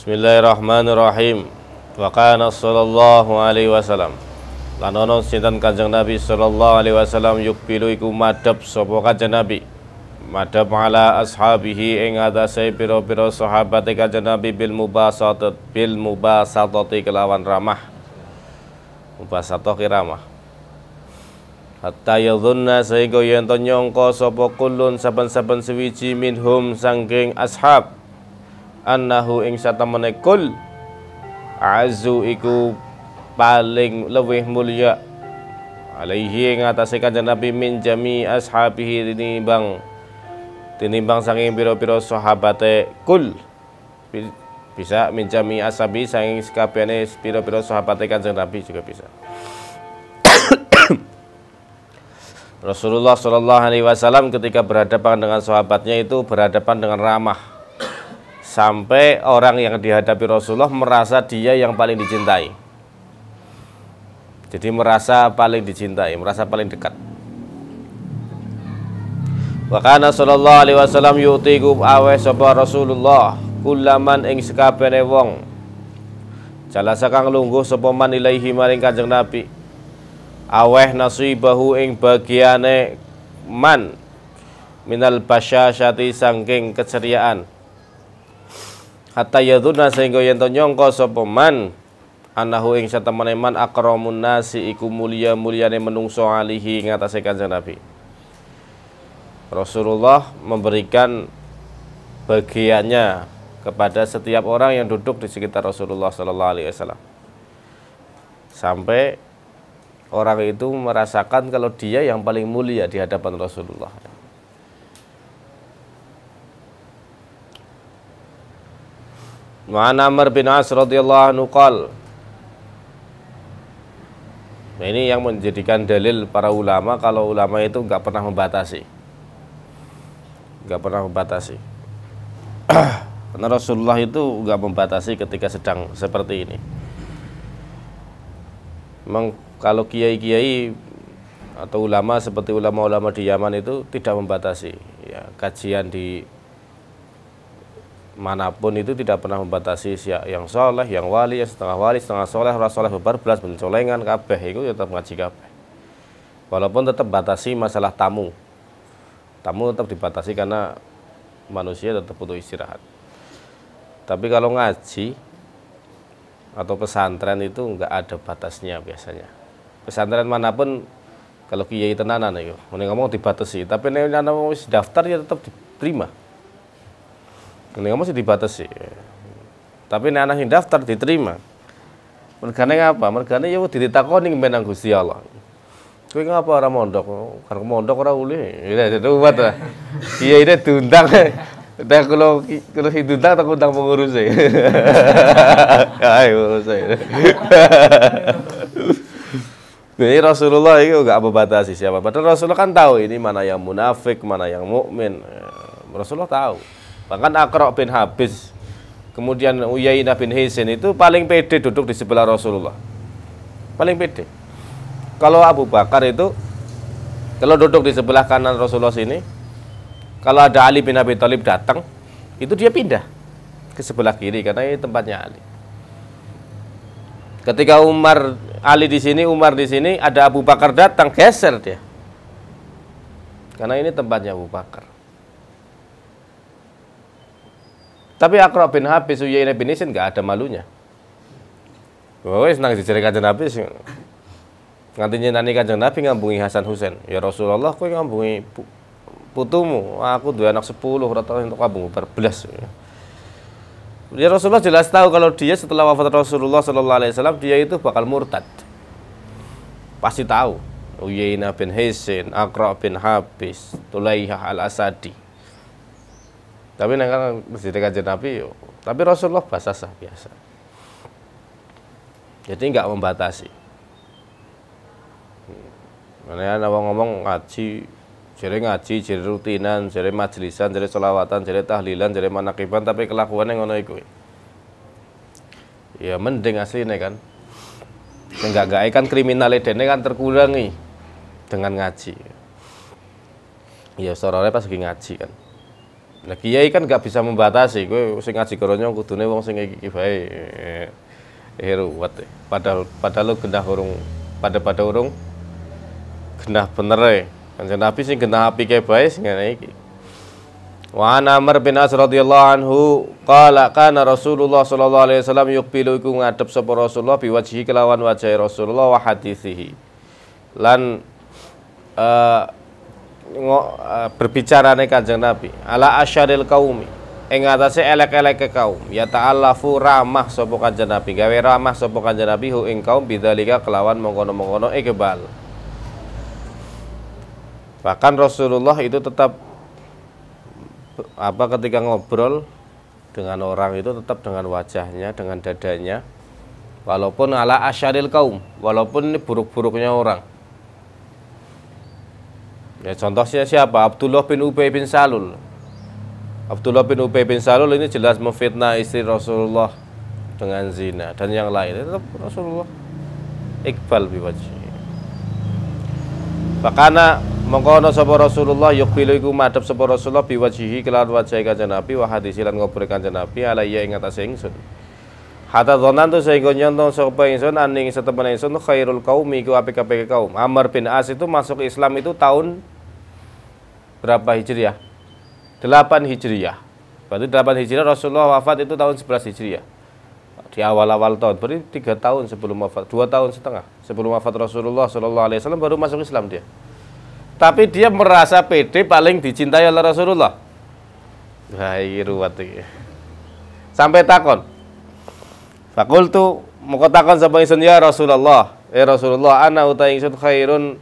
Bismillahirrahmanirrahim. Wa kana sallallahu alaihi wasallam. Lan ono sinten Kanjeng Nabi sallallahu alaihi wasallam yukbilu iku madhep sapa Kanjeng Nabi. Madhep ala ashabihi ing atase pira-pira sahabat Kanjeng Nabi bil mubasatati bil mubasatati kelawan ramah. Mubasatah ki ramah. Hatta yadhunna sehingga yen nyangka sapa kulun saben-saben sewiji minhum sangking ashab annahu ing satamene kul azu iku paling lebih mulia alaihi ing atase kanjeng Nabi min jami ashabihi tinimbang tinimbang sanging pira-pira sahabate kul bisa min jami ashabi sanging sekabehane pira-pira sahabate kanjeng Nabi juga bisa Rasulullah Shallallahu Alaihi Wasallam ketika berhadapan dengan sahabatnya itu berhadapan dengan ramah, sampai orang yang dihadapi Rasulullah merasa dia yang paling dicintai. Jadi merasa paling dicintai, merasa paling dekat. Wa kana sallallahu alaihi wasallam yu'tiku awe sapa Rasulullah kulaman ing sekabehane wong. Jalasa kang lungguh sapa man ilaahi maring Kanjeng Nabi. Aweh nasibahu ing bagiane man minal basyasyati sangking keceriaan hatta yaduna sehingga yen to nyangka sapa man anahu ing satemene man akramun nasi iku mulia muliane menungso alihi ngatasé kanjeng Nabi Rasulullah memberikan bagiannya kepada setiap orang yang duduk di sekitar Rasulullah sallallahu alaihi wasallam sampai orang itu merasakan kalau dia yang paling mulia di hadapan Rasulullah. Ma'an Amr bin As radhiyallahu anhu qal ini yang menjadikan dalil para ulama kalau ulama itu nggak pernah membatasi, nggak pernah membatasi. Karena Rasulullah itu nggak membatasi ketika sedang seperti ini. Memang kalau kiai-kiai atau ulama seperti ulama-ulama di Yaman itu tidak membatasi ya, kajian di manapun itu tidak pernah membatasi siak yang soleh, yang wali, yang setengah wali, setengah soleh, rasoleh, soleh, bebar, belas, bencolengan, kabeh itu tetap ngaji kabeh. Walaupun tetap batasi masalah tamu. Tamu tetap dibatasi karena manusia tetap butuh istirahat. Tapi kalau ngaji atau pesantren itu nggak ada batasnya biasanya. Pesantren manapun kalau kiai tenanan itu, mending ngomong dibatasi. Tapi nek anak mau daftar ya tetap diterima ini sih dibatasi. Tapi ini anak yang daftar diterima. Mergane apa? Mergane ya ditakoni menang Gusti Allah. Kowe ngapa orang mondok? Karena mondok orang uli. Ya itu umat lah. Iya itu diundang. tapi kalau kalau si diundang tak undang pengurus e. Ayo pengurus ini e. Rasulullah itu enggak membatasi siapa. Padahal Rasulullah kan tahu ini mana yang munafik, mana yang mukmin. Rasulullah tahu. Bahkan Akra bin Habis, kemudian Uyainah bin Hisin itu paling pede duduk di sebelah Rasulullah. Paling pede. Kalau Abu Bakar itu kalau duduk di sebelah kanan Rasulullah sini, kalau ada Ali bin Abi Thalib datang, itu dia pindah ke sebelah kiri karena ini tempatnya Ali. Ketika Umar Ali di sini, Umar di sini, ada Abu Bakar datang, geser dia. Karena ini tempatnya Abu Bakar. Tapi akrab bin Habis, Uyainah bin Isin nggak ada malunya. Wes nang dicari Kanjeng Nabi sing nganti nyenani Kanjeng Nabi ngambungi Hasan Husain. Ya Rasulullah kowe ngambungi putumu, aku dua anak sepuluh rata untuk kabung berbelas. Ya Rasulullah jelas tahu kalau dia setelah wafat Rasulullah Sallallahu Alaihi Wasallam dia itu bakal murtad. Pasti tahu. Uyainah bin Haisin, Akra bin Habis, Tulaihah al-Asadi. Tapi nang kan dikaji kanjeng Nabi yo. Tapi Rasulullah basah sah biasa. Jadi nggak membatasi. Makanya nawa ngomong ngaji, jadi ngaji, jadi rutinan, jadi majlisan, jadi solawatan, jadi tahlilan, jadi manakiban, tapi kelakuannya ngono iku. Ya mending ini kan. Enggak gak kan kriminal dene kan terkurangi dengan ngaji. Ya sorone pas lagi ngaji kan. Nah kiai kan gak bisa membatasi, gue sing ngaji gue kudune wong sing ngaji kifai, eh, eh, ruwet deh. Padahal padahal lo genah urung pada pada urung genah bener Kan Kanjeng Nabi sing genah kayak bae sing ngene iki. Wa an Amr bin As radhiyallahu anhu qala kana Rasulullah sallallahu alaihi wasallam yuqbilu iku ngadep sapa Rasulullah biwajhi kelawan wajah Rasulullah wa hadisihi. Lan uh, Eh, berbicarane Kanjeng Nabi ala asyaril kaumi ing atase elek ke kaum ya ta'allafu ramah sapa Kanjeng Nabi gawe ramah sapa Kanjeng Nabi hu ing kaum bidzalika kelawan mengkono-mengkono ikbal e bahkan Rasulullah itu tetap apa ketika ngobrol dengan orang itu tetap dengan wajahnya dengan dadanya walaupun ala asyaril kaum walaupun ini buruk-buruknya orang Ya contohnya siapa? Abdullah bin Ubay bin Salul. Abdullah bin Ubay bin Salul ini jelas memfitnah istri Rasulullah dengan zina dan yang lain. Tetap Rasulullah iqbal biwaji. Bakana mengkono sapa Rasulullah yuqbilu iku madhep sapa Rasulullah biwajihi kelawan wajah kanjeng Nabi wa lan ngobrol kanjeng Nabi alaiya ing atas ingsun. Hatta zonantu sehingga nyontong sopa ingsun aning setemen ingsun khairul kaum iku api kape kaum. Amr bin As itu masuk Islam itu tahun berapa Hijriah? 8 Hijriah. Berarti 8 Hijriah Rasulullah wafat itu tahun 11 Hijriah. Di awal-awal tahun, berarti 3 tahun sebelum wafat, 2 tahun setengah sebelum wafat Rasulullah Shallallahu alaihi wasallam baru masuk Islam dia. Tapi dia merasa pede paling dicintai oleh Rasulullah. Wah, ruwati. Sampai takon, Fakultu mengatakan sampai ingsun ya Rasulullah, ya Rasulullah ana uta ingsun khairun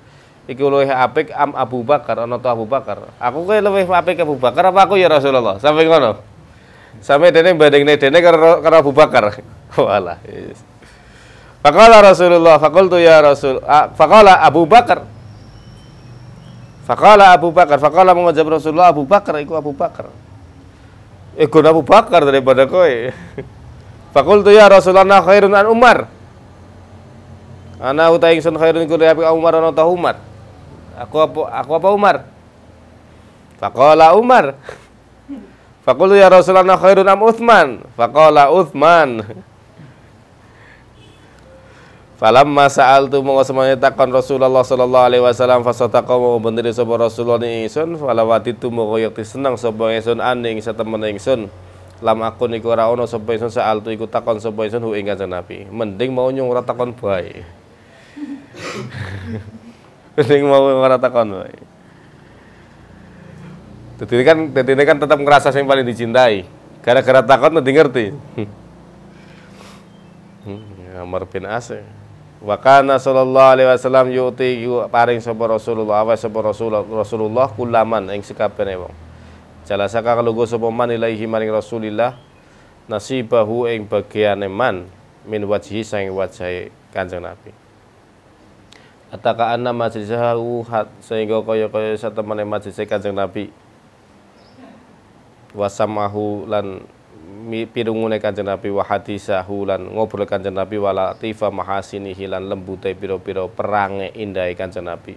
iki ikuluh apik am Abu Bakar Ano Abu Bakar. Aku kau lebih apik Abu Bakar apa aku ya Rasulullah? Sampai ngono. Sampai dene bandingne dene karo karo Abu Bakar. Walah. Yes. Faqala Rasulullah, tu ya Rasul. fakola Abu Bakar. fakola Abu Bakar, Fakala mengajab Rasulullah Abu Bakar iku Abu Bakar. Iku Abu Bakar daripada kau Fakultu ya Rasulullah khairun an Umar. Ana utai ingsun khairun kudu api Umar ana ta Umar. Aku apa aku apa Umar? Fakola Umar. Fakultu ya Rasulullah khairun am Uthman. Fakola Uthman. Falam masa tu mongko semuanya takon Rasulullah sallallahu alaihi wasallam fasataqa mongko bener sapa Rasulullah ni ingsun falawati tu mongko yakti senang sapa ingsun an ing satemene ingsun lam aku niku ora ono sapa ingsun tu iku takon sapa ingsun hu ing Nabi. Mending mau nyung ora takon bae. Mending mau ora takon bae. dadi kan dadi kan tetap ngerasa sing paling dicintai. Gara-gara takon nanti ngerti. Hmm, ya, Amr bin As. Ya. Wa kana sallallahu alaihi wasallam yuti paring sapa Rasulullah wa sapa Rasulullah kulaman ing sekabehane wong. Jala saka kalugu sapa man ilaahi maring Rasulillah nasibahu ing bagian man min wajhi sang wajhi Kanjeng Nabi. Ataka anna majlisahu hat sehingga kaya-kaya satemene majlis Kanjeng Nabi. Wasamahu lan pirungune Kanjeng Nabi wa hadisahu lan ngobrol Kanjeng Nabi walatifa tifa mahasinihi lan lembute pira-pira perange indahe Kanjeng Nabi.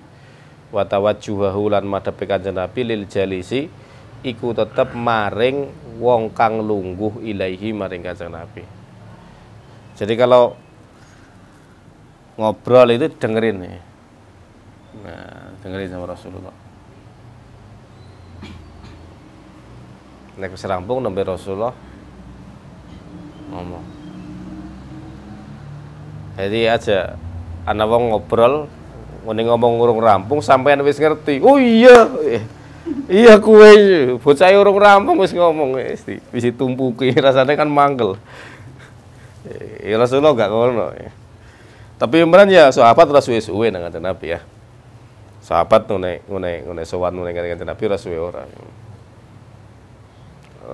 Wa tawajjuhahu lan madhepe Kanjeng Nabi lil jalisi iku tetep maring wong kang lungguh ilaihi maring kanjeng Nabi. Jadi kalau ngobrol itu dengerin ya. Nah, dengerin sama Rasulullah. Nek serampung rampung nembe Rasulullah ngomong. Jadi aja ana wong ngobrol ngene ngomong ngurung rampung sampean wis ngerti. Oh iya. Eh iya kue bocah orang ya rampung wis ngomong wis wis tumpuki rasanya kan manggel ya Rasulullah gak ngono ya. tapi Imran ya sahabat rasuwe suwe nang kanjeng Nabi ya sahabat ngene ngene ngene sowan ngene kanjeng Nabi rasuwe ora ya.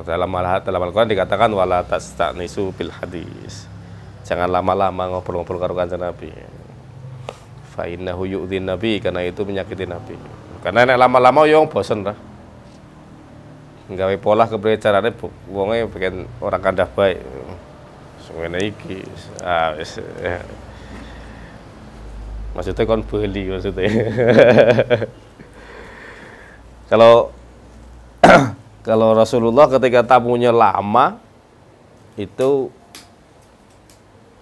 dalam al dalam Al-Qur'an dikatakan wala tastanisu bil hadis jangan lama-lama ngobrol-ngobrol karo kanjeng Nabi fa innahu yu'dhin nabi karena itu menyakiti nabi karena nek lama-lama yo bosen lah. Nggawe pola kepriye carane wonge pengen orang kandah baik. Sungene iki. Ah wis. Ya. Maksudnya kon beli maksudnya. kalau kalau Rasulullah ketika tamunya lama itu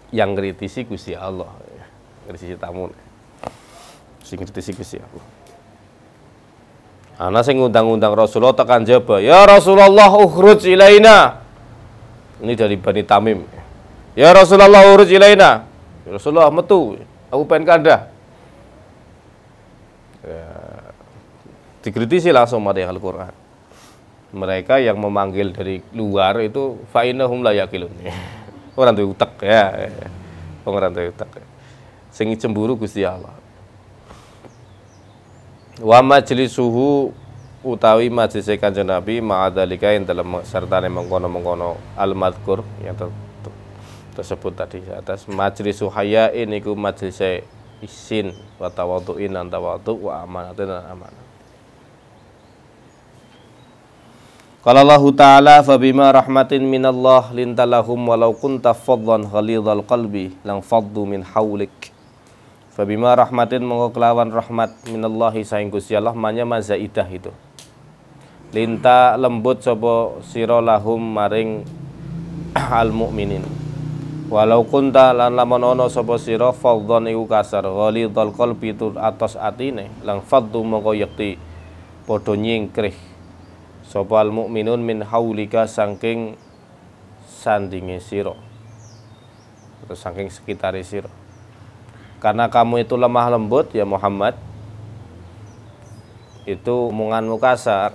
yang kritisi Gusti Allah, kritisi tamu. Sing kritisi Gusti Allah. Ana sing ngundang-undang Rasulullah tekan Jaba, "Ya Rasulullah, ukhruj ilaina." Ini dari Bani Tamim. "Ya Rasulullah, ukhruj ilaina." Ya Rasulullah metu, aku pengen kandah. Ya, dikritisi langsung mati Al-Qur'an. Mereka yang memanggil dari luar itu fa'inahum la yaqilun. Orang tuh utek ya. Orang tuh utek. Sing cemburu Gusti Allah wa majlisuhu utawi majlis kanjeng Nabi ma'adzalika yang dalam serta mengkono-mengkono al-madkur yang ter tersebut tadi di atas majlis suhaya ini ku majlis isin wa tawadu'in dan tawadu' wa amanatin dan amanat Qala Allah Ta'ala bima rahmatin minallah lintalahum walau kunta fadlan ghalidhal qalbi lang faddu min hawlik Fabima rahmatin mongko kelawan rahmat minallahi saing Gusti Allah manya mazaidah itu. Linta lembut sapa sira lahum maring al mukminin. Walau kunta lan lamun ono sapa sira fadhon iku kasar ghalidhal qalbi tur atos atine lang faddu mongko yakti padha nyingkrih sapa al mukminun min haulika saking sandinge sira. Terus saking sekitare sira. Karena kamu itu lemah lembut ya Muhammad. Itu omonganmu kasar,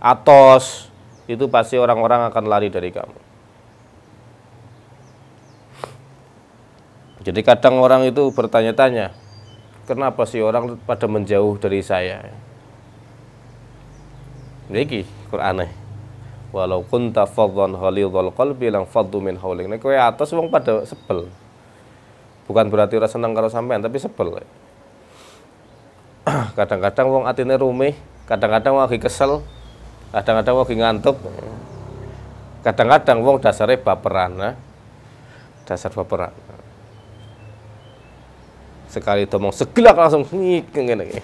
atos, itu pasti orang-orang akan lari dari kamu. Jadi kadang orang itu bertanya-tanya, kenapa sih orang pada menjauh dari saya? Niki Quran Walau kunta fadhan halidhal qalbi lang fadhu min hauling ini kowe atas orang pada sebel bukan berarti ora seneng karo sampean tapi sebel kadang-kadang wong atine rumih kadang-kadang wong lagi kesel kadang-kadang wong lagi ngantuk kadang-kadang wong dasarnya baperan nah. dasar baperan sekali mau segelak langsung ngik ngik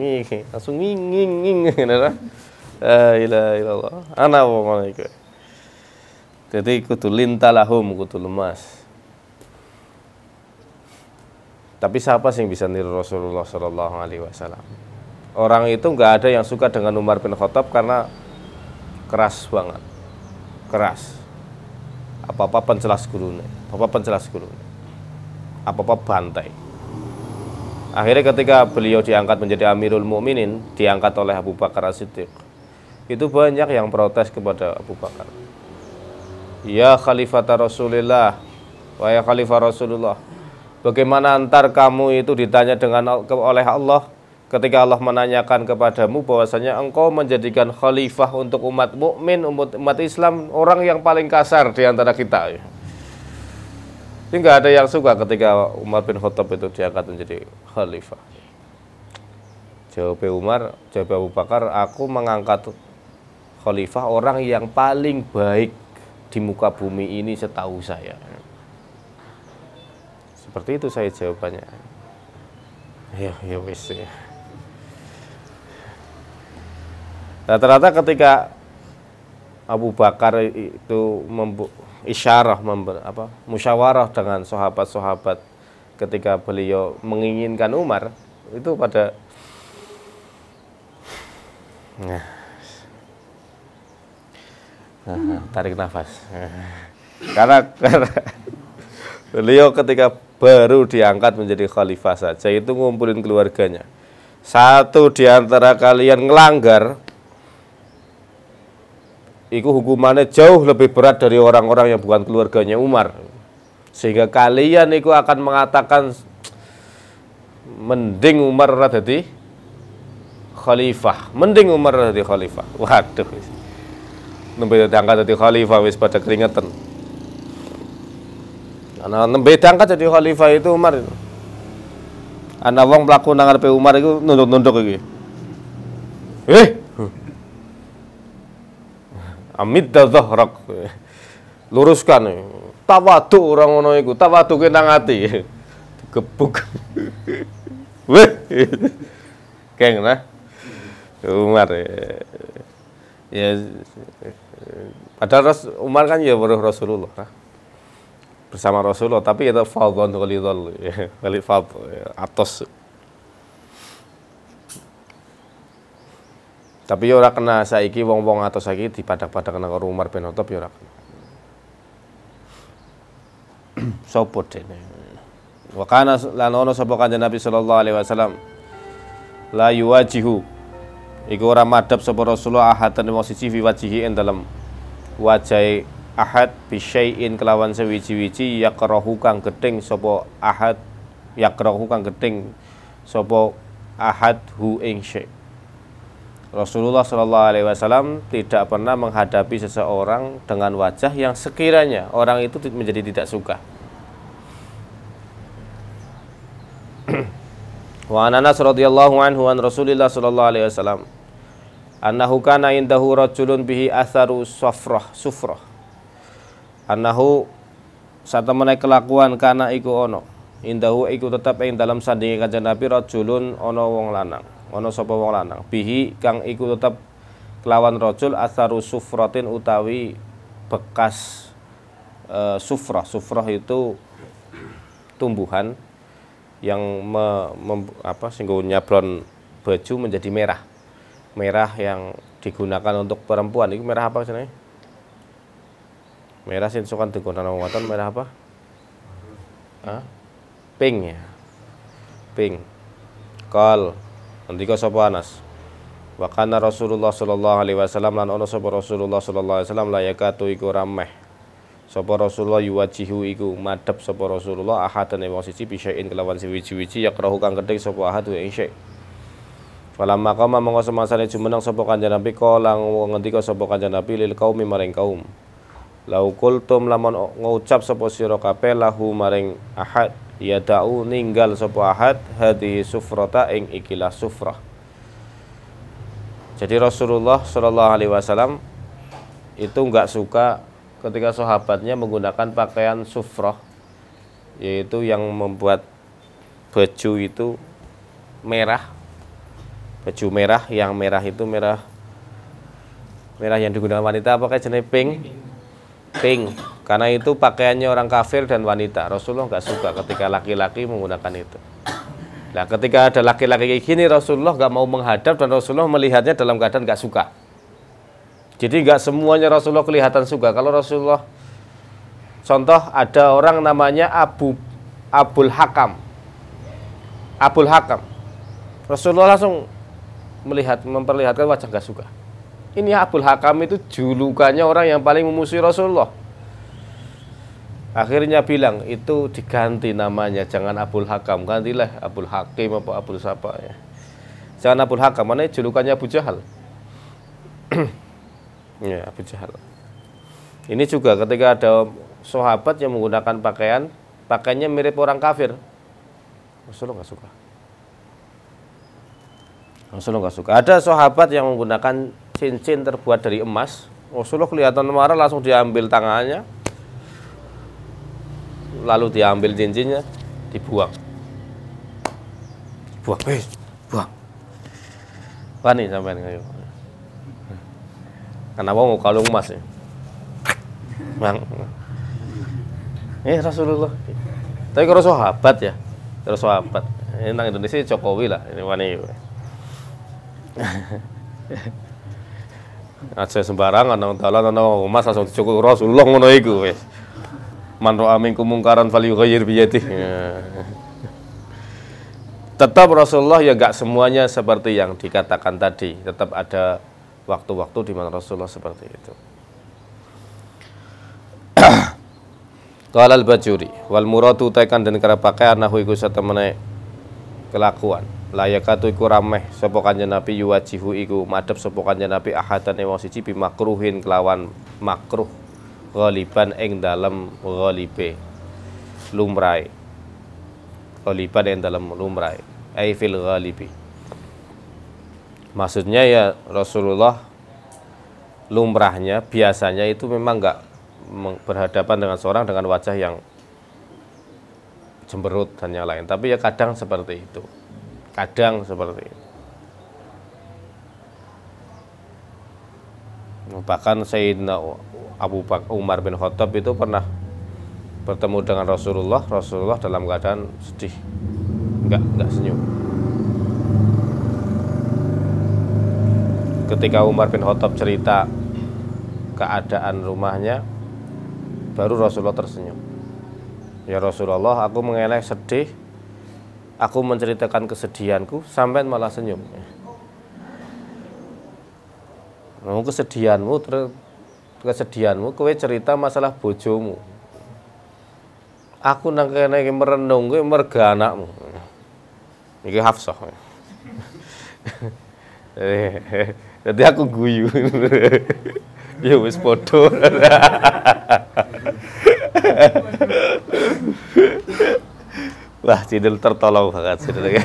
ngik langsung nging nging ngik ngik lah ngik ngik ngik ngik ngik ngik jadi ngik ngik ngik ngik tapi siapa sih yang bisa niru Rasulullah Shallallahu Alaihi Wasallam? Orang itu nggak ada yang suka dengan Umar bin Khattab karena keras banget, keras. Apa apa pencelas gurunya, apa apa pencelas gurunya, apa apa bantai. Akhirnya ketika beliau diangkat menjadi Amirul Mukminin, diangkat oleh Abu Bakar As Siddiq, itu banyak yang protes kepada Abu Bakar. Ya Khalifah Rasulillah, wahai ya Khalifah Rasulullah, Bagaimana antar kamu itu ditanya dengan oleh Allah ketika Allah menanyakan kepadamu bahwasanya engkau menjadikan khalifah untuk umat mukmin, umat, umat Islam, orang yang paling kasar di antara kita. Ini enggak ada yang suka ketika Umar bin Khattab itu diangkat menjadi khalifah. Jawab Umar, jawab Abu Bakar, aku mengangkat khalifah orang yang paling baik di muka bumi ini setahu saya seperti itu saya jawabannya ya ya wis ya rata-rata ketika Abu Bakar itu membu isyarah member, apa musyawarah dengan sahabat-sahabat ketika beliau menginginkan Umar itu pada nah, nah tarik nafas karena, karena Beliau ketika baru diangkat menjadi khalifah saja itu ngumpulin keluarganya. Satu di antara kalian ngelanggar, itu hukumannya jauh lebih berat dari orang-orang yang bukan keluarganya Umar. Sehingga kalian itu akan mengatakan mending Umar radhati khalifah. Mending Umar radhati khalifah. Waduh. Nembe diangkat jadi khalifah wis pada keringetan. Ana nembe angkat jadi khalifah itu Umar itu. Anak wong pelaku nangar pe Umar itu nunduk-nunduk iki. Eh. Amid zahrak. Luruskan. Tawadu orang ngono iku, tawadu ki nang ati. Gebuk. Weh. Keng nah. Umar. Eh. Ya eh, padahal Umar kan ya baru Rasulullah. Nah bersama Rasulullah tapi itu fadhon ghalidhal ya fadh ya, atos tapi yo ya ora kena saiki wong-wong atos saiki dipadak-padak kena karo Umar bin Khattab ya ora kena sopo dene wa kana lan ono sapa kanjeng Nabi sallallahu alaihi wasallam la yuwajihu iku ora madhep sapa Rasulullah ahatan wong siji fi wajihi ing dalem wajahe ahad bisyai'in kelawan sewiji-wiji yakrahu kang gedeng sopo ahad yakrahu kang gedeng sopo ahad hu ing syai' Rasulullah Shallallahu Alaihi Wasallam tidak pernah menghadapi seseorang dengan wajah yang sekiranya orang itu menjadi tidak suka. Wa Anas radhiyallahu anhu an Rasulillah Shallallahu Alaihi Wasallam annahu kana indahu rajulun bihi atharu safrah sufrah Anahu satu menaik kelakuan karena iku ono indahu iku tetap ing dalam sandingi kanjeng Nabi rajulun ono wong lanang ono sapa wong lanang bihi kang iku tetap kelawan rojul asaru sufrotin utawi bekas e, sufrah sufrah itu tumbuhan yang me, mem, apa singgung nyablon baju menjadi merah merah yang digunakan untuk perempuan itu merah apa sebenarnya Merah sinsukan tegon tanah watan merah apa? Hah? Pink ya. Pink. Kal. Nanti kau sopo Anas. Wakana Rasulullah sallallahu alaihi wasallam lan ono sopo Rasulullah sallallahu alaihi wasallam layakatu iku rameh. Sopo Rasulullah yuwajihu iku madap sopo Rasulullah ahadane wong siji bisain kelawan wici-wici wiji yakrahu kang gedek sopo ahad wa insya' Falamma makam mongko sana jumeneng sopo kanjeng Nabi kolang ngendika sopo kanjeng Nabi lil kaum maring kaum. Lau kultum lamun ngucap sopo siro kape lahu maring ahad ya da'u ninggal sopo ahad hadi sufrata ing ikilah sufrah. Jadi Rasulullah Shallallahu alaihi wasallam itu nggak suka ketika sahabatnya menggunakan pakaian sufrah yaitu yang membuat baju itu merah baju merah yang merah itu merah merah yang digunakan wanita apa kayak jenis pink pink karena itu pakaiannya orang kafir dan wanita Rasulullah nggak suka ketika laki-laki menggunakan itu Nah ketika ada laki-laki kayak gini Rasulullah nggak mau menghadap dan Rasulullah melihatnya dalam keadaan nggak suka jadi nggak semuanya Rasulullah kelihatan suka kalau Rasulullah contoh ada orang namanya Abu Abul Hakam Abul Hakam Rasulullah langsung melihat memperlihatkan wajah nggak suka ini Abul Hakam itu julukannya orang yang paling memusuhi Rasulullah. Akhirnya bilang itu diganti namanya, jangan Abul Hakam, gantilah Abul Hakim apa Abul Sapa ya. Jangan Abul Hakam, mana julukannya Abu Jahal. ya, Abu Jahal. Ini juga ketika ada sahabat yang menggunakan pakaian, pakainya mirip orang kafir. Rasulullah nggak suka. Rasulullah nggak suka. Ada sahabat yang menggunakan cincin terbuat dari emas. Rasulullah kelihatan marah langsung diambil tangannya. Lalu diambil cincinnya, dibuang. Buang, eh, buang. Wani sampai ngayu. Kenapa mau kalung emas ya? Bang. Eh Rasulullah. Tapi kalau sahabat ya, kalau sahabat. Ini tentang Indonesia Jokowi lah, ini wani. Aja sembarangan nang dalan ana omas langsung dicukuk Rasulullah ngono iku wis. Man amin kumungkaran fal yughayyir bi Tetap Rasulullah ya gak semuanya seperti yang dikatakan tadi. Tetap ada waktu-waktu di mana Rasulullah seperti itu. Qala al-Bajuri wal muradu taikan dan kera pakai anahu iku satemene kelakuan layakatu iku rameh sapa kanjeng Nabi yuwajihu iku madhep sapa kanjeng Nabi ahatan wa siji makruhin makruhin kelawan makruh ghaliban ing dalem ghalibe lumrai ghaliban ing dalem lumrai ai fil ghalibi maksudnya ya Rasulullah lumrahnya biasanya itu memang enggak berhadapan dengan seorang dengan wajah yang cemberut dan yang lain tapi ya kadang seperti itu Kadang seperti itu. Bahkan Sayyidina Abu Bakar Umar bin Khattab itu pernah bertemu dengan Rasulullah, Rasulullah dalam keadaan sedih. Enggak, enggak senyum. Ketika Umar bin Khattab cerita keadaan rumahnya, baru Rasulullah tersenyum. Ya Rasulullah, aku mengenai sedih aku menceritakan kesedihanku sampai malah senyum mau kesedihanmu ter, kesedihanmu kowe cerita masalah bojomu aku nang kene iki merenung kowe merga anakmu iki Hafsah jadi aku guyu ya wis padha Wah, Cidul tertolong banget Cidul.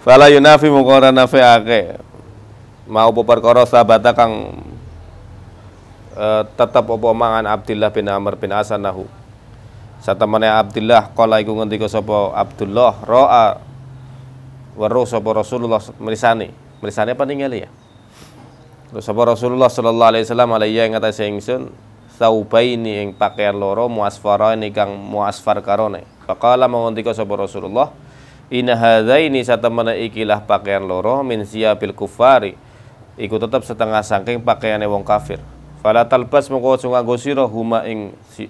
Fala yunafi mukora nafi ake. Mau koros sabata kang eh, tetap opo mangan Abdullah bin Amr bin Asanahu. Satamane Abdullah kala iku ngendika sapa Abdullah roa weruh sapa Rasulullah merisani. Merisani apa ningali ya? Sapa Rasulullah sallallahu alaihi wasallam alaihi ing atase ingsun ini yang pakaian loro ini kang muasfar karone faqala mangondika sopa Rasulullah inna hadzaini satamana ikilah pakaian loro min siyabil kufari iku tetap setengah sangking pakaiannya wong kafir fala talbas mengko aja huma ing si,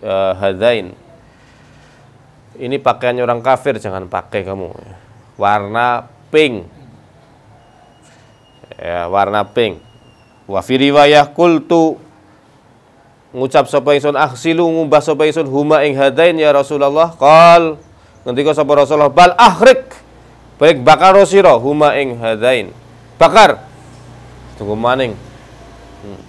uh, hadain ini pakaian orang kafir jangan pakai kamu warna pink ya warna pink wa fi kultu ngucap sapa ingsun ahsilu ngubah sapa ingsun huma ing hadain ya Rasulullah qal ngendika sapa Rasulullah bal ahrik balik bakar rosiro huma ing hadain bakar tunggu maning hmm.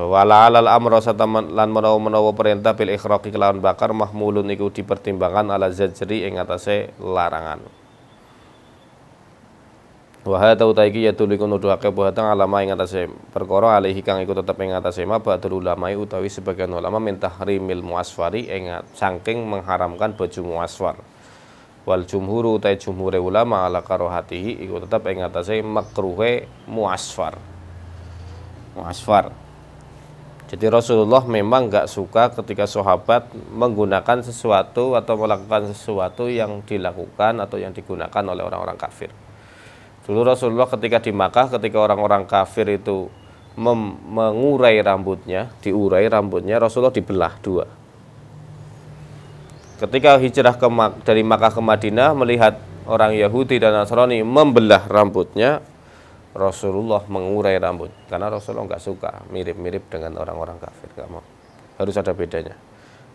wala alal amra sataman lan menawa-menawa perintah bil ikhraqi kelawan bakar mahmulun iku dipertimbangkan ala zajri ing atase larangan wa hadza utaiki yadullu nuduhake buhatang alama ing atas perkara alaihi kang tetap tetep ing atase mabadul ulamai utawi sebagian ulama rimil muasfari ingat sangking mengharamkan baju muasfar wal jumhuru utai jumhure ulama ala karohatihi ikut tetep ing atase makruhe muasfar muasfar jadi Rasulullah memang nggak suka ketika sahabat menggunakan sesuatu atau melakukan sesuatu yang dilakukan atau yang digunakan oleh orang-orang kafir. Dulu Rasulullah ketika di Makkah, ketika orang-orang kafir itu mengurai rambutnya, diurai rambutnya, Rasulullah dibelah dua. Ketika hijrah ke dari Makkah ke Madinah, melihat orang Yahudi dan Nasrani membelah rambutnya, Rasulullah mengurai rambut karena Rasulullah nggak suka mirip-mirip dengan orang-orang kafir nggak mau harus ada bedanya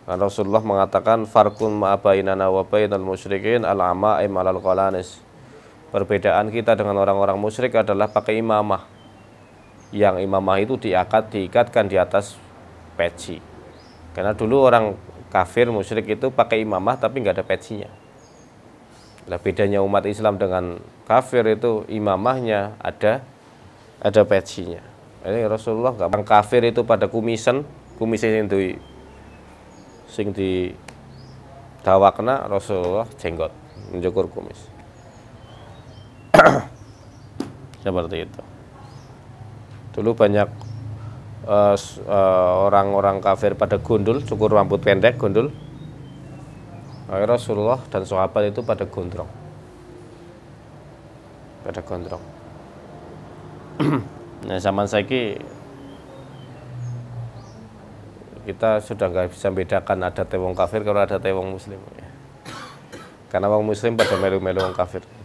Rasulullah mengatakan farkun ma'abainana wa bainal musyrikin al-ama'im al qalanis Perbedaan kita dengan orang-orang musyrik adalah pakai imamah. Yang imamah itu diikat diikatkan di atas peci. Karena dulu orang kafir musyrik itu pakai imamah tapi nggak ada pecinya. Nah, bedanya umat Islam dengan kafir itu imamahnya ada ada pecinya. Ini Rasulullah nggak orang kafir itu pada kumisen, kumisen yang di sing di dawakna Rasulullah jenggot mencukur kumis. seperti itu dulu banyak eh, eh, orang-orang uh, uh, kafir pada gundul cukur rambut pendek gundul akhirnya Rasulullah dan sahabat itu pada gondrong pada gondrong nah zaman saya ini, kita sudah nggak bisa bedakan ada tewong kafir kalau ada tewong muslim karena orang muslim pada melu-melu orang kafir